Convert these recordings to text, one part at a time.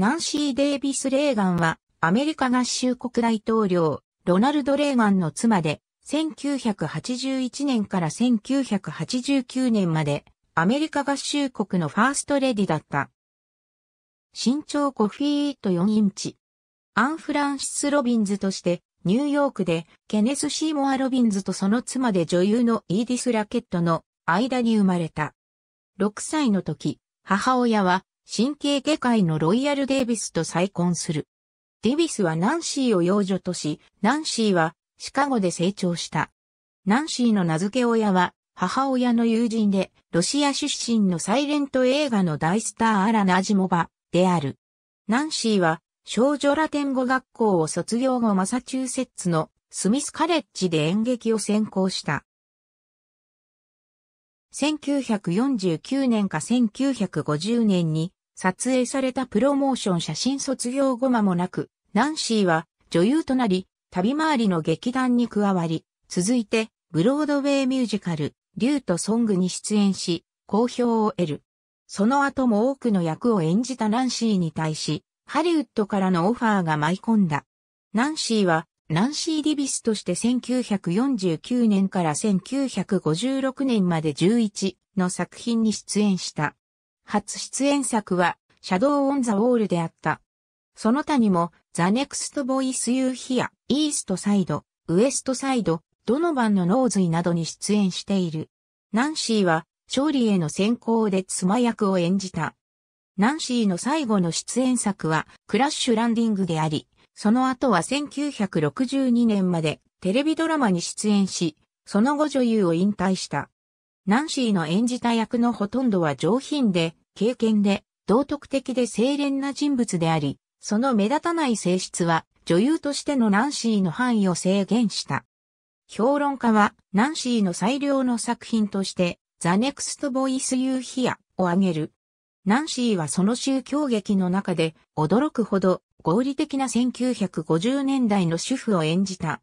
ナンシー・デイビス・レーガンは、アメリカ合衆国大統領、ロナルド・レーガンの妻で、1981年から1989年まで、アメリカ合衆国のファーストレディだった。身長5フィート4インチ。アン・フランシス・ロビンズとして、ニューヨークで、ケネス・シーモア・ロビンズとその妻で女優のイーディス・ラケットの間に生まれた。6歳の時、母親は神経外科医のロイヤル・デイビスと再婚する。デイビスはナンシーを養女とし、ナンシーはシカゴで成長した。ナンシーの名付け親は母親の友人でロシア出身のサイレント映画の大スターアラナ・アジモバである。ナンシーは少女ラテン語学校を卒業後マサチューセッツのスミスカレッジで演劇を専攻した。1949年か1950年に撮影されたプロモーション写真卒業後間もなく、ナンシーは女優となり、旅回りの劇団に加わり、続いて、ブロードウェイミュージカル、リューとソングに出演し、好評を得る。その後も多くの役を演じたナンシーに対し、ハリウッドからのオファーが舞い込んだ。ナンシーは、ナンシー・ディビスとして1949年から1956年まで11の作品に出演した。初出演作は、シャドウ・オン・ザ・ウォールであった。その他にも、ザ・ネクスト・ボイス・ユー・ヒア、イースト・サイド、ウエスト・サイド、ドノバンのノーズイなどに出演している。ナンシーは、勝利への先行で妻役を演じた。ナンシーの最後の出演作は、クラッシュ・ランディングであり、その後は1962年までテレビドラマに出演し、その後女優を引退した。ナンシーの演じた役のほとんどは上品で、経験で、道徳的で清廉な人物であり、その目立たない性質は、女優としてのナンシーの範囲を制限した。評論家は、ナンシーの最良の作品として、ザ・ネクスト・ボイス・ユー・ヒアを挙げる。ナンシーはその宗教劇の中で、驚くほど合理的な1950年代の主婦を演じた。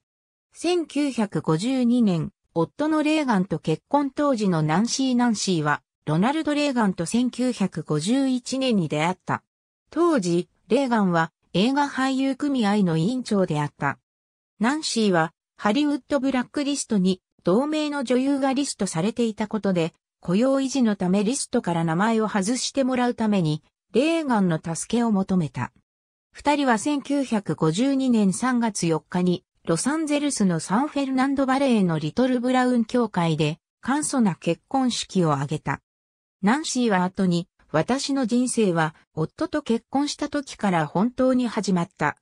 1952年、夫のレーガンと結婚当時のナンシー・ナンシーは、ロナルド・レーガンと1951年に出会った。当時、レーガンは映画俳優組合の委員長であった。ナンシーは、ハリウッドブラックリストに同名の女優がリストされていたことで、雇用維持のためリストから名前を外してもらうために、レーガンの助けを求めた。二人は1952年3月4日にロサンゼルスのサンフェルナンドバレーのリトルブラウン教会で、簡素な結婚式を挙げた。ナンシーは後に、私の人生は夫と結婚した時から本当に始まった。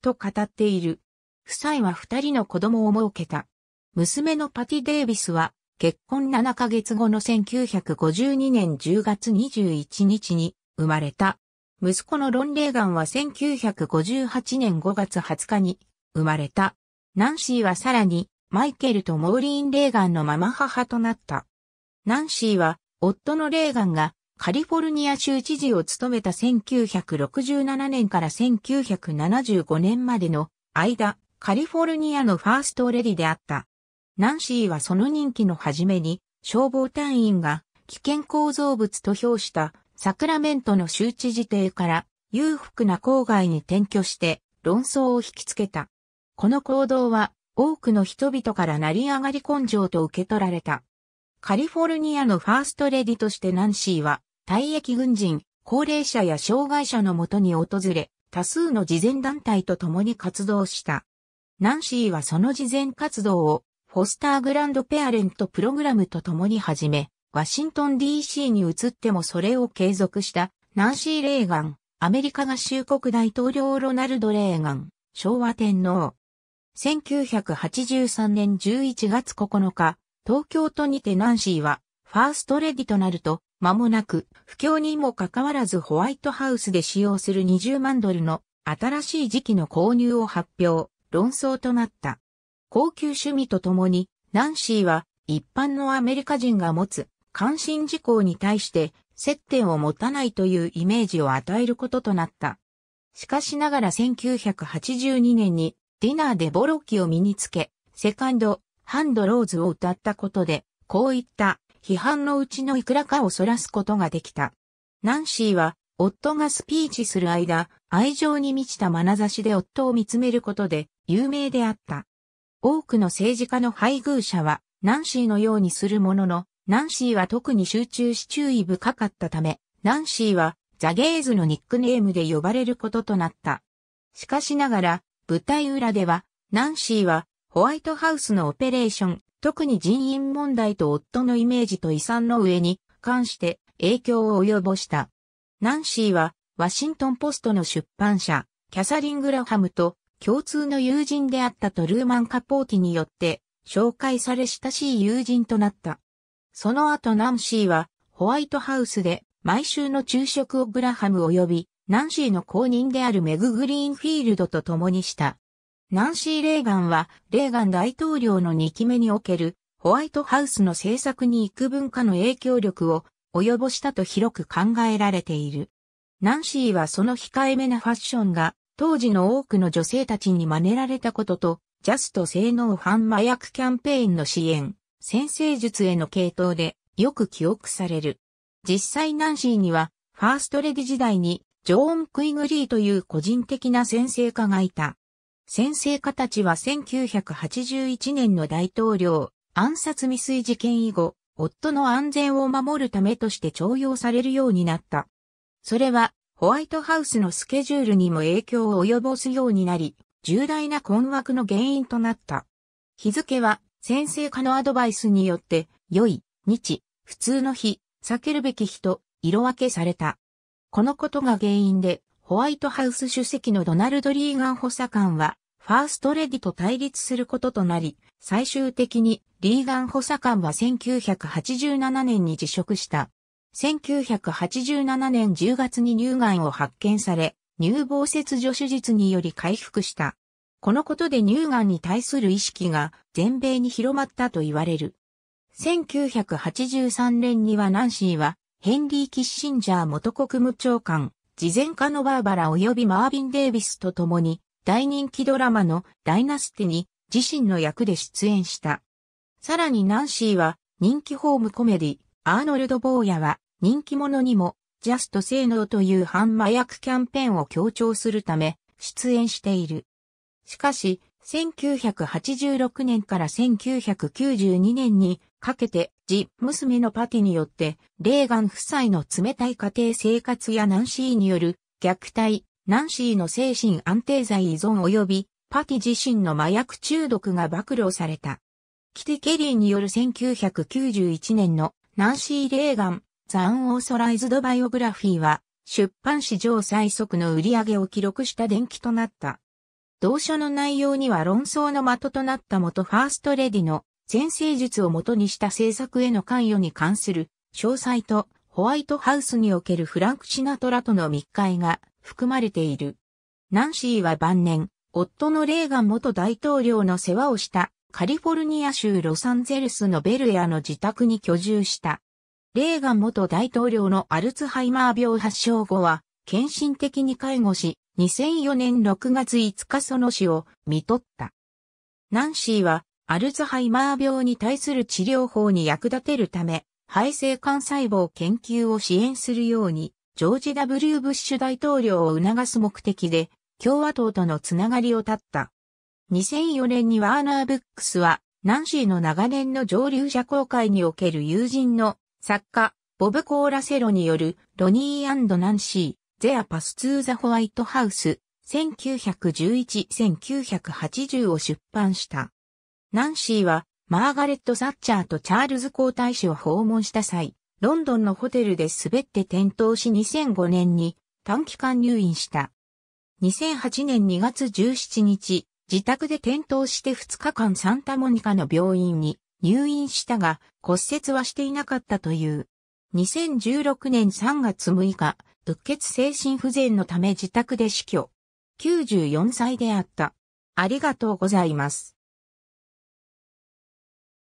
と語っている。夫妻は二人の子供を設けた。娘のパティ・デイビスは結婚7ヶ月後の1952年10月21日に生まれた。息子のロン・レーガンは1958年5月20日に生まれた。ナンシーはさらに、マイケルとモーリーン・レーガンのママ母となった。ナンシーは、夫のレーガンがカリフォルニア州知事を務めた1967年から1975年までの間、カリフォルニアのファーストレディであった。ナンシーはその任期の初めに、消防隊員が危険構造物と評したサクラメントの州知事邸から裕福な郊外に転居して論争を引きつけた。この行動は多くの人々から成り上がり根性と受け取られた。カリフォルニアのファーストレディとしてナンシーは、退役軍人、高齢者や障害者のもとに訪れ、多数の慈善団体と共に活動した。ナンシーはその慈善活動を、フォスターグランドペアレントプログラムと共に始め、ワシントン DC に移ってもそれを継続した、ナンシー・レーガン、アメリカ合衆国大統領ロナルド・レーガン、昭和天皇、1983年11月9日、東京都にてナンシーは、ファーストレディとなると、間もなく、不況にもかかわらずホワイトハウスで使用する20万ドルの新しい時期の購入を発表、論争となった。高級趣味とともに、ナンシーは一般のアメリカ人が持つ関心事項に対して接点を持たないというイメージを与えることとなった。しかしながら1982年にディナーでボロキを身につけ、セカンド、ハンドローズを歌ったことで、こういった批判のうちのいくらかをそらすことができた。ナンシーは、夫がスピーチする間、愛情に満ちた眼差しで夫を見つめることで有名であった。多くの政治家の配偶者は、ナンシーのようにするものの、ナンシーは特に集中し注意深かったため、ナンシーはザゲーズのニックネームで呼ばれることとなった。しかしながら、舞台裏では、ナンシーは、ホワイトハウスのオペレーション、特に人員問題と夫のイメージと遺産の上に関して影響を及ぼした。ナンシーは、ワシントンポストの出版社、キャサリン・グラハムと共通の友人であったトルーマン・カポーティによって紹介され親しい友人となった。その後ナンシーはホワイトハウスで毎週の昼食をグラハム及びナンシーの後任であるメグ・グリーンフィールドと共にした。ナンシー・レーガンは、レーガン大統領の2期目における、ホワイトハウスの政策に幾分かの影響力を及ぼしたと広く考えられている。ナンシーはその控えめなファッションが、当時の多くの女性たちに真似られたことと、ジャスト性能反麻薬キャンペーンの支援、先生術への系統でよく記憶される。実際ナンシーには、ファーストレディ時代にジョーン・クイグリーという個人的な先生家がいた。先生家たちは1981年の大統領暗殺未遂事件以後、夫の安全を守るためとして徴用されるようになった。それは、ホワイトハウスのスケジュールにも影響を及ぼすようになり、重大な困惑の原因となった。日付は、先生家のアドバイスによって、良い、日、普通の日、避けるべき日と色分けされた。このことが原因で、ホワイトハウス主席のドナルド・リーガン補佐官は、ファーストレディと対立することとなり、最終的にリーガン補佐官は1987年に辞職した。1987年10月に乳がんを発見され、乳房切除手術により回復した。このことで乳がんに対する意識が全米に広まったと言われる。1983年にはナンシーはヘンリー・キッシンジャー元国務長官、事前家のバーバラ及びマービン・デイビスと共に、大人気ドラマのダイナスティに自身の役で出演した。さらにナンシーは人気ホームコメディ、アーノルド・ボーヤは人気者にもジャスト性能という反麻薬キャンペーンを強調するため出演している。しかし、1986年から1992年にかけて、ジ・娘のパティによって、レーガン夫妻の冷たい家庭生活やナンシーによる虐待、ナンシーの精神安定剤依存及び、パティ自身の麻薬中毒が暴露された。キティ・ケリーによる1991年のナンシー・レーガン・ザ・アン・オーソライズド・バイオグラフィーは出版史上最速の売り上げを記録した伝記となった。同書の内容には論争の的となった元ファーストレディの先生術を元にした政策への関与に関する詳細とホワイトハウスにおけるフランク・シナトラとの密会が含まれている。ナンシーは晩年、夫のレーガン元大統領の世話をしたカリフォルニア州ロサンゼルスのベルエアの自宅に居住した。レーガン元大統領のアルツハイマー病発症後は、献身的に介護し、2004年6月5日その死を見取った。ナンシーはアルツハイマー病に対する治療法に役立てるため、肺性幹細胞研究を支援するように、ジョージ・ W・ ブッシュ大統領を促す目的で、共和党とのつながりを立った。2004年にワーナー・ブックスは、ナンシーの長年の上流者公開における友人の作家、ボブ・コーラセロによるロニーナンシー、ゼアパス・ツー・ザ・ホワイト・ハウス、1911-1980を出版した。ナンシーはマーガレット・サッチャーとチャールズ皇太子を訪問した際、ロンドンのホテルで滑って転倒し2005年に短期間入院した。2008年2月17日、自宅で転倒して2日間サンタモニカの病院に入院したが骨折はしていなかったという。2016年3月6日、鬱血精神不全のため自宅で死去。94歳であった。ありがとうございます。